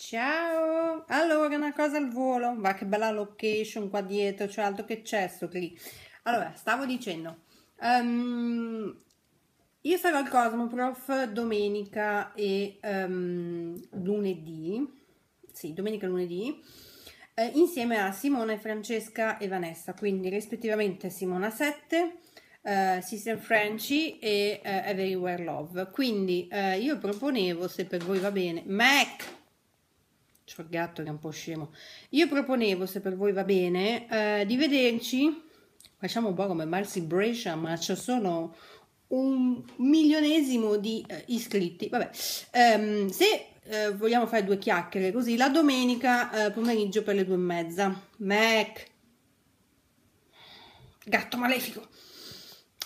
Ciao! Allora, una cosa al volo, va che bella location qua dietro, c'è cioè altro che c'è sto lì. Allora, stavo dicendo, um, io sarò al Cosmoprof domenica e um, lunedì, sì, domenica e lunedì, eh, insieme a Simona Francesca e Vanessa, quindi rispettivamente Simona 7, Uh, eh, System Frenchy e uh, Everywhere Love. Quindi uh, io proponevo, se per voi va bene, Mac C'ho il gatto che è un po' scemo. Io proponevo, se per voi va bene, eh, di vederci. Facciamo un po' come Marcy Brescia, ma ci sono un milionesimo di eh, iscritti. Vabbè, um, se eh, vogliamo fare due chiacchiere così, la domenica eh, pomeriggio per le due e mezza. Mac, gatto malefico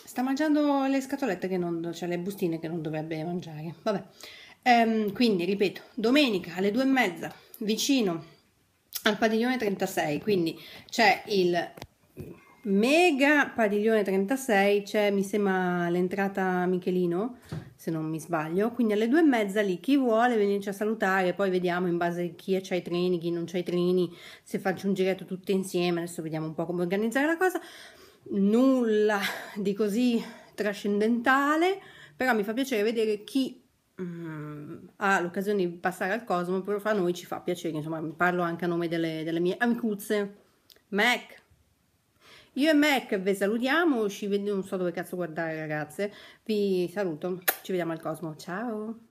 sta mangiando le scatolette che non, cioè le bustine che non dovrebbe mangiare. Vabbè, ehm, quindi ripeto, domenica alle due e mezza vicino al padiglione 36, quindi c'è il mega padiglione 36, c'è mi sembra l'entrata Michelino, se non mi sbaglio, quindi alle due e mezza lì chi vuole venirci a salutare, poi vediamo in base a chi ha i treni, chi non ha i treni, se faccio un giretto tutte insieme, adesso vediamo un po' come organizzare la cosa, nulla di così trascendentale, però mi fa piacere vedere chi Mm, ha l'occasione di passare al Cosmo, però fra noi ci fa piacere, insomma, parlo anche a nome delle, delle mie amicuzze. Mac, io e Mac vi salutiamo, ci vediamo, non so dove cazzo guardare ragazze, vi saluto, ci vediamo al Cosmo, ciao!